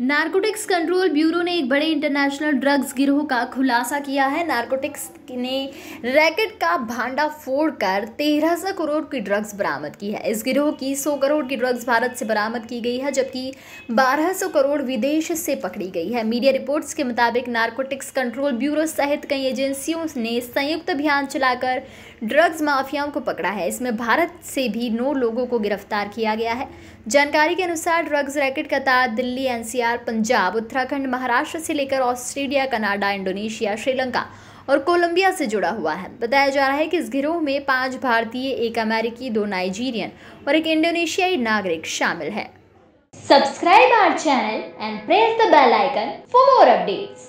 narcotics control bureau ने एक बड़े इंटरनेशनल ड्रग्स गिरोह का खुलासा किया है नारकोटिक्स ने रैकेट का भांडा फोड़ कर तेरह सौ करोड़ की ड्रग्स बरामद की है इस गिरोह की सौ करोड़ की ड्रग्स भारत से बरामद की गई है जबकि बारह सौ करोड़ विदेश से पकड़ी गई है मीडिया रिपोर्ट्स के मुताबिक नारकोटिक्स कंट्रोल ब्यूरो सहित कई एजेंसियों ने संयुक्त अभियान चलाकर ड्रग्स माफियाओं को पकड़ा है इसमें भारत से भी नौ लोगों को गिरफ्तार किया गया है जानकारी के अनुसार ड्रग्स रैकेट का तार दिल्ली एनसीआर एनसीआर पंजाब उत्तराखंड महाराष्ट्र से लेकर ऑस्ट्रेलिया कनाडा इंडोनेशिया श्रीलंका और कोलंबिया से जुड़ा हुआ है बताया जा रहा है कि इस गिरोह में पांच भारतीय एक अमेरिकी दो नाइजीरियन और एक इंडोनेशियाई नागरिक शामिल है subscribe our channel and press the bell icon for more updates